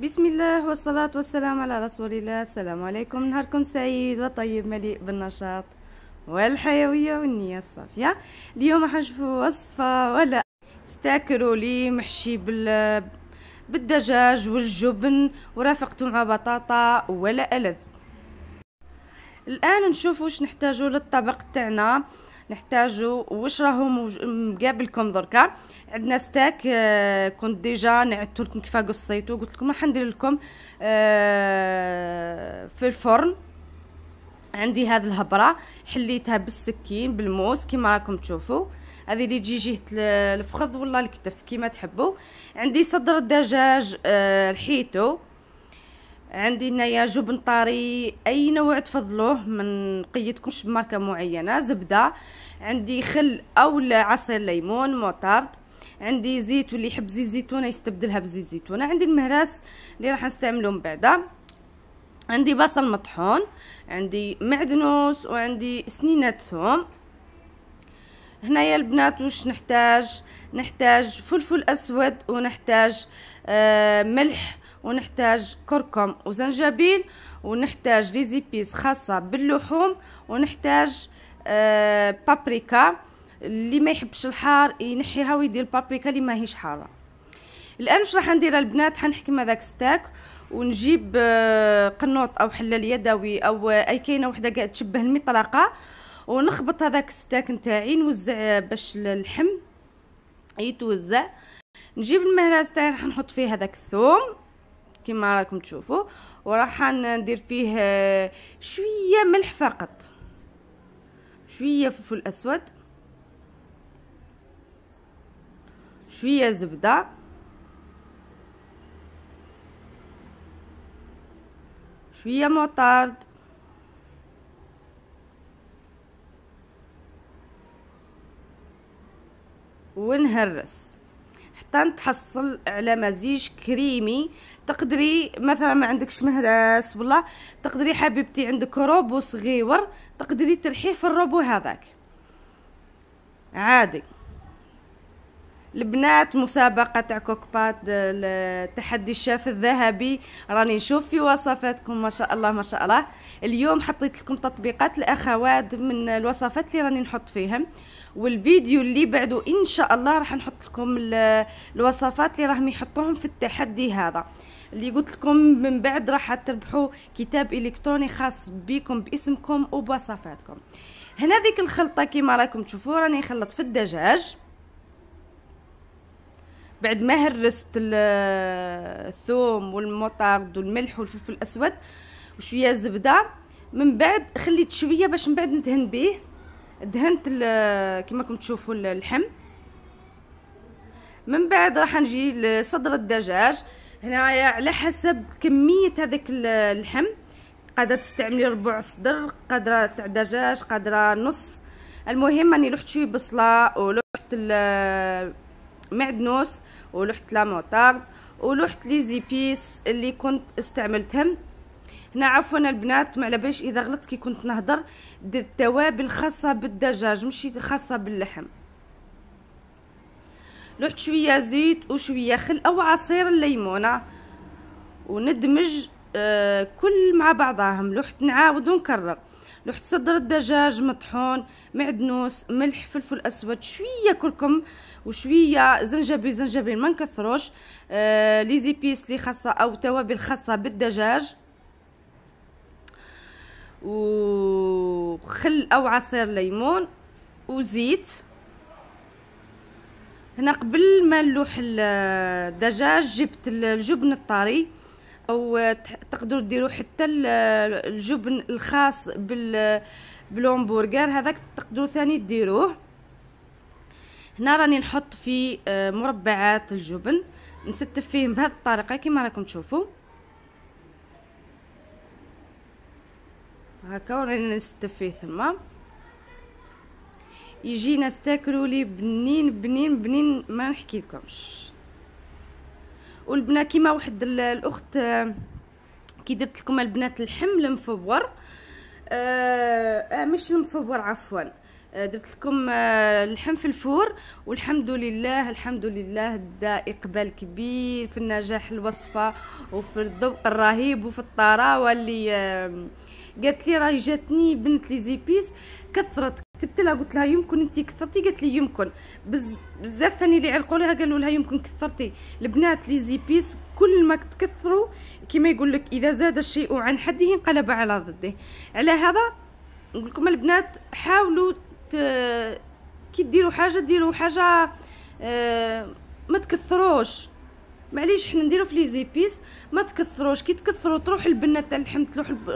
بسم الله والصلاة والسلام على رسول الله السلام عليكم نهاركم سعيد وطيب مليء بالنشاط والحيوية والنية الصافية اليوم راح نشوفوا وصفة ولا استاكروا لي محشي بال بالدجاج والجبن ورافقته مع بطاطا ولا ألذ الآن نشوفوا واش نحتاجوا للطبق تاعنا نحتاجو واش راهو مقابلكم دركا عندنا ستاك آه، كنت ديجا نعدتو لكم كيفاه قصيتو قلت لكم راح ندير لكم آه، في الفرن عندي هذه الهبره حليتها بالسكين بالموس كما راكم تشوفوا هذه اللي تجي جهه الفخذ ولا الكتف كما تحبوا عندي صدر الدجاج آه عندي هنايا جبن طري اي نوع تفضلوه من قيدكمش بماركه معينه زبده عندي خل او عصير ليمون موطارد عندي زيت واللي يحب زيت زيتونه يستبدلها بزيت زيتونه عندي المهراس اللي راح نستعمله من بعدا عندي بصل مطحون عندي معدنوس وعندي سنينه ثوم هنايا البنات واش نحتاج نحتاج فلفل اسود ونحتاج آه ملح ونحتاج كركم وزنجبيل ونحتاج ليزيبيس خاصة باللحوم ونحتاج آه، بابريكا اللي ما يحبش الحار ينحيها ويدير البابريكا اللي هيش حاره الان مش راح ندير البنات حنحكم هذاك ستاك ونجيب آه، قنوط او حلال يدوي او اي كاينه وحده قاعد تشبه المطرقه ونخبط هذاك الستاك نتاعي نوزع باش اللحم يتوزع نجيب المهراس تاعي راح نحط فيه هذاك الثوم كما راكم تشوفوا وراح ندير فيه آه، شويه ملح فقط شويه فلفل اسود شويه زبده شويه معطرد ونهرس حتى تحصل على مزيج كريمي تقدري مثلا ما عندكش مهراس ولا تقدري حبيبتي عندك روبو صغيور تقدري ترحيه في الروبو هذاك عادي البنات مسابقه تاع كوكبات التحدي الشاف الذهبي راني نشوف في وصفاتكم ما شاء الله ما شاء الله اليوم حطيت لكم تطبيقات الاخوات من الوصفات اللي راني نحط فيهم والفيديو اللي بعده ان شاء الله راح نحط لكم الوصفات اللي راهم يحطوهم في التحدي هذا اللي قلت لكم من بعد راح تربحوا كتاب الكتروني خاص بكم باسمكم وبوصفاتكم هنا ذيك الخلطه كما راكم تشوفوا راني نخلط في الدجاج بعد ما هرست الثوم والمطارد والملح والفلفل الاسود وشويه زبده من بعد خليت شويه باش من بعد ندهن به دهنت كما راكم تشوفوا اللحم من بعد راح نجي لصدر الدجاج هنايا على حسب كميه هذاك اللحم قادره تستعملي ربع صدر قادره تاع دجاج قادره نص المهم راني لحت شويه بصله ولحت المعدنوس ولحت لا موطارد ولحت لي زيبيس اللي كنت استعملتهم هنا عفوا البنات ما على اذا غلطت كي كنت نهضر درت توابل خاصه بالدجاج ماشي خاصه باللحم رحت شويه زيت وشويه خل او عصير الليمونه وندمج آه كل مع بعضهم لوحت نعاود ونكرر لوحت صدر الدجاج مطحون معدنوس ملح فلفل اسود شويه كركم وشويه زنجبيل زنجبيل ما نكثروش آه لي زيبيس لي خاصه او توابل خاصه بالدجاج وخل او عصير ليمون وزيت هنا قبل ما نلوح الدجاج جبت الجبن الطري او تقدروا ديروا حتى الجبن الخاص بال بالهمبرجر هذاك تقدروا ثاني ديروه هنا راني نحط فيه آه، مربعات الجبن نستف فيهم بهذه الطريقه كما راكم تشوفوا هكا ورانا نستف فيه ثما يجينا استاكلوا لي بنين بنين بنين ما نحكي لكمش والبنات كيما واحد الاخت آه، كي درت لكم البنات اللحم المفور آه،, آه مش المفور عفوا آه، درت لكم اللحم في الفور والحمد لله الحمد لله دا اقبال كبير في النجاح الوصفه وفي الذوق الرهيب وفي الطراوه اللي قالت لي راهي جاتني بنت لي زيبيس كثرت كتبت لها قلت لها يمكن انت كثرتي قالت لي يمكن بزاف ثاني اللي علقوا لها قالوا لها يمكن كثرتي البنات لي زيبيس كل ما تكثروا كما يقول لك اذا زاد الشيء عن حده انقلب على ضده على هذا نقول لكم البنات حاولوا كي ديروا حاجه ديروا حاجه آه، ما تكثروش معليش حنا نديرو في لي زيبيس ما تكثروش كي تكثروا تروح البنه تاع اللحم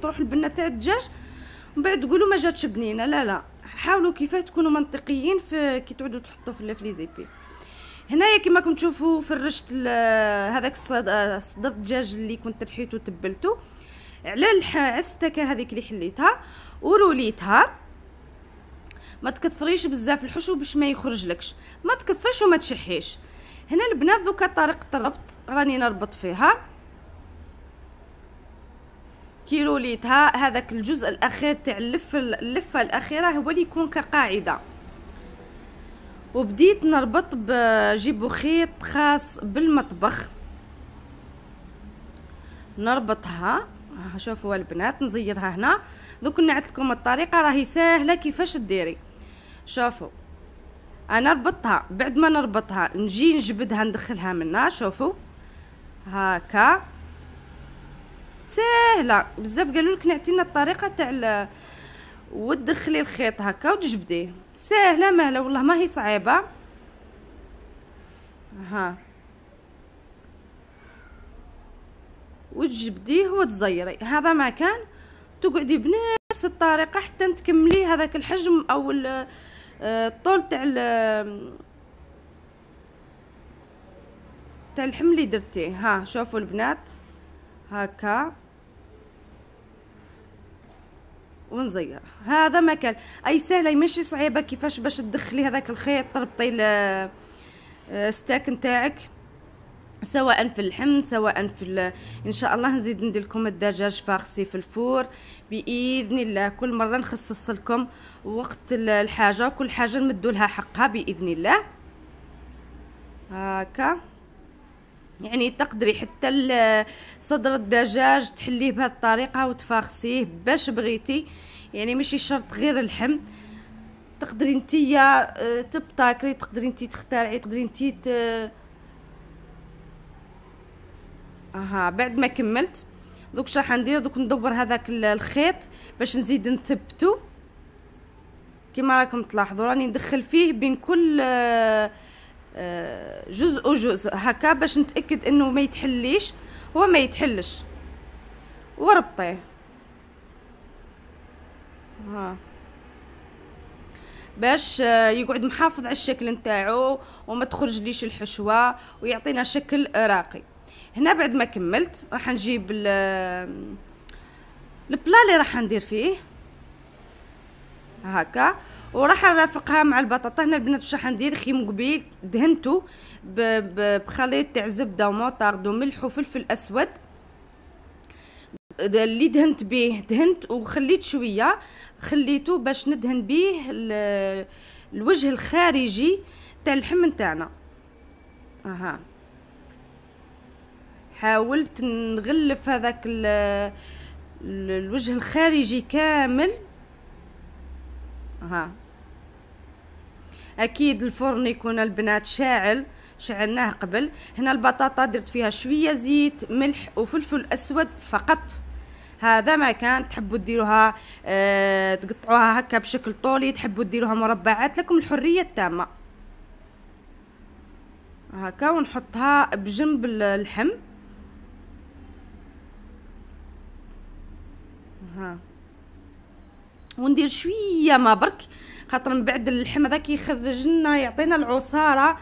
تروح البنه تاع الدجاج من بعد تقولوا ما جاتش بنينه لا لا حاولوا كيفاه تكونوا منطقيين في كي تعودوا تحطوا في لي زيبيس هنايا كيما راكم تشوفوا فرشت هذاك صدر الدجاج اللي كنت رحيته وتبلته على العستكه هذيك اللي حليتها وروليتها ما تكثريش بزاف الحشو باش ما يخرجلكش ما تكثرش وما تشحيش هنا البنات دوكا طريقه الربط راني نربط فيها كيلو ليتها هذاك الجزء الاخير تاع اللفه اللفه الاخيره هو اللي يكون كقاعده وبديت نربط بجيبو خيط خاص بالمطبخ نربطها شوفوا البنات نزيرها هنا دوك نعت لكم الطريقه راهي ساهله كيفاش ديري شوفوا انا ربطتها بعد ما نربطها نجي نجبدها ندخلها منا شوفوا هاكا سهله بزاف قالوا لك نعطينا الطريقه تاع وتدخلي الخيط هكا وتجبديه سهله مهله والله ما هي صعيبه ها وتجبديه وتزيري هذا ما كان تقعدي بنفس الطريقه حتى تكملي هذاك الحجم او الطول تاع تاع اللحم اللي درتيه ها شوفوا البنات هكا ونزير هذا مكان اي سهله ماشي صعيبه كيفاش باش تدخلي هذاك الخيط تربطي الستاك نتاعك سواء في اللحم سواء في ال... ان شاء الله نزيد ندير لكم الدجاج فاخسي في الفور باذن الله كل مره نخصص لكم وقت الحاجه كل حاجه نمدوا لها حقها باذن الله هكا يعني تقدري حتى صدر الدجاج تحليه بهذه الطريقه وتفاخسيه باش بغيتي يعني ماشي شرط غير اللحم تقدري نتيا آه، تبتكري تقدري نتي تخترعي تقدري نتي اها بعد ما كملت دوك راح ندير دوك ندور هذاك الخيط باش نزيد نثبتو كما راكم تلاحظوا راني ندخل فيه بين كل آه، آه، جزء وجزء هكا باش نتاكد انه ما يتحليش هو ما يتحلش وربطيه ها باش آه، يقعد محافظ على الشكل نتاعو وما تخرجليش الحشوه ويعطينا شكل راقي هنا بعد ما كملت راح نجيب البلا اللي راح ندير فيه هكا وراح نرافقها مع البطاطا هنا البنات واش راح ندير خيم قبيل دهنته بخليط تاع زبده وموطارد وملح وفلفل اسود اللي دهنت به دهنت وخليت شويه خليته باش ندهن به الوجه الخارجي تاع اللحم نتاعنا اها حاولت نغلف هذاك الوجه الخارجي كامل ها اكيد الفرن يكون البنات شاعل شعلناه قبل هنا البطاطا درت فيها شويه زيت ملح وفلفل اسود فقط هذا ما كان تحبوا ديروها اه تقطعوها هكا بشكل طولي تحبوا ديروها مربعات لكم الحريه التامه هكا ونحطها بجنب اللحم وندير شويه ما برك خاطر من بعد اللحم هذاك كيخرج لنا يعطينا العصاره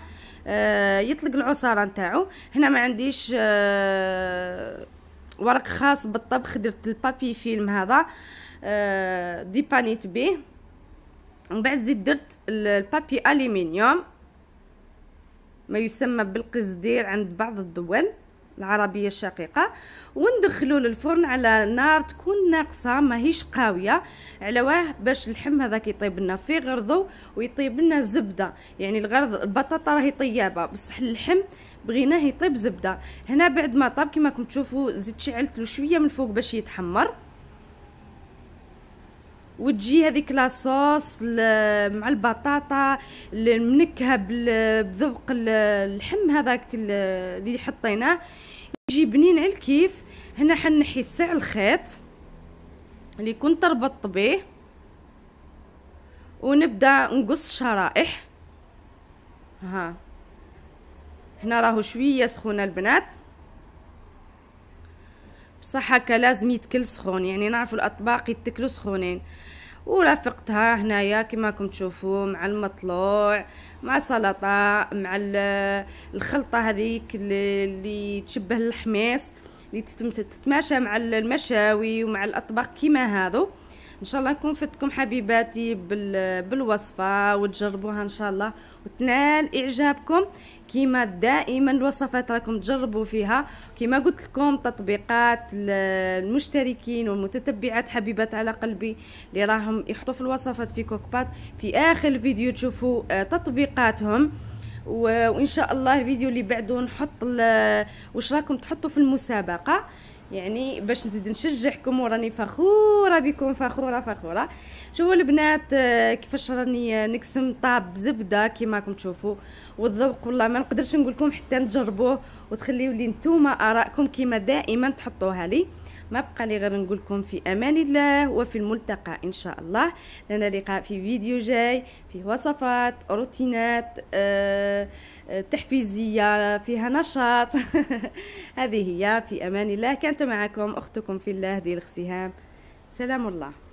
آه، يطلق العصاره نتاعو هنا ما عنديش آه، ورق خاص بالطبخ درت البابي فيلم هذا آه، ديبانيت بيه ومن بعد زيد درت البابي الومنيوم ما يسمى بالقزدير عند بعض الدول العربيه الشقيقه وندخلو للفرن على نار تكون ناقصه ماهيش قاويه على واه باش اللحم هذا كيطيب لنا في غرضو ويطيب لنا زبدة يعني الغرض البطاطا راهي طيابه بصح اللحم بغيناه يطيب زبده هنا بعد ما طاب كما راكم تشوفوا زدت شعلت له شويه من فوق باش يتحمر وتجي هذيك لاصوص مع البطاطا منكهه بذوق اللحم هذاك اللي حطيناه يجي بنين على الكيف هنا حنحي الساع الخيط اللي كنت ربطت به ونبدا نقص شرائح ها هنا راهو شويه سخونه البنات بصح هكا لازم يتكل سخون يعني نعرفوا الاطباق يتكلوا سخونين ورافقتها هنايا راكم تشوفوا مع المطلوع مع سلطه مع الخلطه هذيك اللي تشبه الحميص اللي تتماشى مع المشاوي ومع الاطباق كيما هذو ان شاء الله يكون فدكم حبيباتي بال... بالوصفه وتجربوها ان شاء الله وتنال اعجابكم كيما دائما الوصفات راكم تجربوا فيها كيما قلت لكم تطبيقات المشتركين والمتتبعات حبيبات على قلبي اللي راهم يحطوا في الوصفات في كوكبات في اخر الفيديو تشوفوا آه، تطبيقاتهم وان شاء الله الفيديو اللي بعده نحط ال... واش راكم تحطوا في المسابقه يعني باش نزيد نشجعكم وراني فخوره بكم فخوره فخوره شوفوا البنات آه، كيفاش راني آه، نقسم طاب زبده كيما راكم تشوفوا والذوق والله ما نقدرش نقول لكم حتى نجربوه وتخليوا لي نتوما ارائكم كيما دائما تحطوها لي ما بقى لي غير نقول لكم في امان الله وفي الملتقى ان شاء الله لنا لقاء في فيديو جاي فيه وصفات روتينات آه تحفيزية فيها نشاط هذه هي في أمان الله كانت معكم أختكم في الله ديال الاغتهام سلام الله